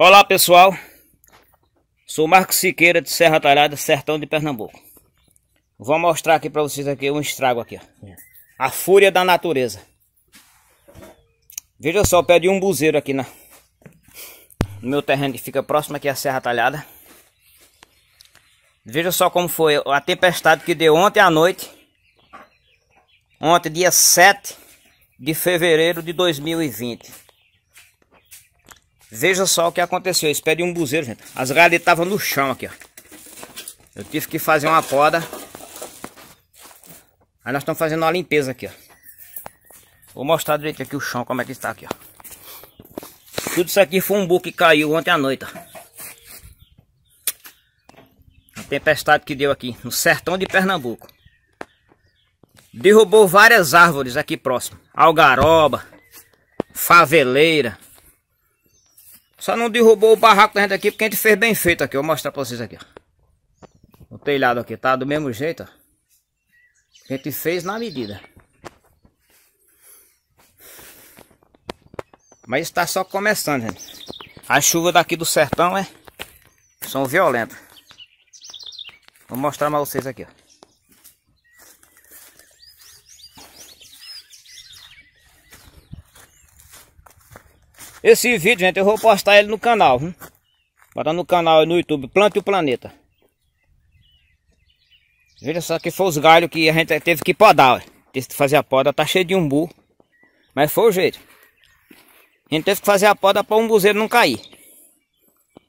Olá pessoal, sou Marcos Siqueira de Serra Talhada, Sertão de Pernambuco. Vou mostrar aqui para vocês aqui um estrago aqui, ó. A fúria da natureza. Veja só, pé de um buzeiro aqui na, né? no meu terreno que fica próximo aqui à Serra Talhada. Veja só como foi a tempestade que deu ontem à noite. Ontem, dia 7 de fevereiro de 2020. Veja só o que aconteceu. Esse pé de um buzeiro, gente. As galhas estavam no chão aqui, ó. Eu tive que fazer uma poda. Aí nós estamos fazendo uma limpeza aqui, ó. Vou mostrar direito aqui o chão, como é que está aqui, ó. Tudo isso aqui foi um buco que caiu ontem à noite, ó. A tempestade que deu aqui, no sertão de Pernambuco. Derrubou várias árvores aqui próximo. Algaroba, faveleira. Só não derrubou o barraco da gente aqui, porque a gente fez bem feito aqui. Eu vou mostrar pra vocês aqui, ó. O telhado aqui tá do mesmo jeito, ó. A gente fez na medida. Mas está só começando, gente. A chuva daqui do sertão é... São violentas. Vou mostrar pra vocês aqui, ó. Esse vídeo, gente, eu vou postar ele no canal. Bora no canal no YouTube, Plante o Planeta. Veja só que foi os galhos que a gente teve que podar. Teve que fazer a poda, tá cheio de umbu. Mas foi o jeito. A gente teve que fazer a poda para o umbuzeiro não cair.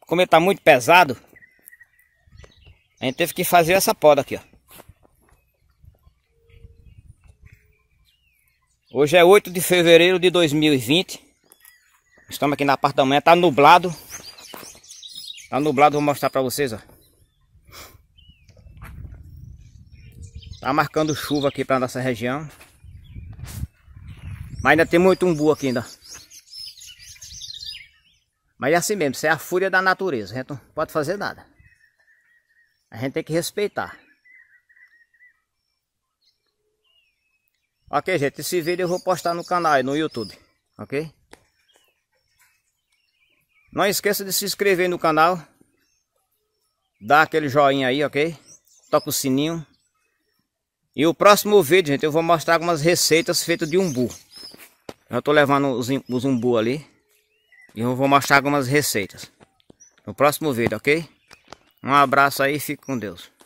Como ele tá muito pesado, a gente teve que fazer essa poda aqui, ó. Hoje é 8 de fevereiro de 2020. Estamos aqui na parte da manhã, tá nublado. Tá nublado, vou mostrar para vocês, ó. Tá marcando chuva aqui para nossa região. Mas ainda tem muito umbu aqui ainda. Mas é assim mesmo, isso é a fúria da natureza. A gente não pode fazer nada. A gente tem que respeitar. Ok, gente, esse vídeo eu vou postar no canal e no YouTube, ok? Não esqueça de se inscrever no canal. Dá aquele joinha aí, ok? Toca o sininho. E o próximo vídeo, gente, eu vou mostrar algumas receitas feitas de umbu. Eu tô levando os, os umbu ali. E eu vou mostrar algumas receitas. No próximo vídeo, ok? Um abraço aí, fique com Deus.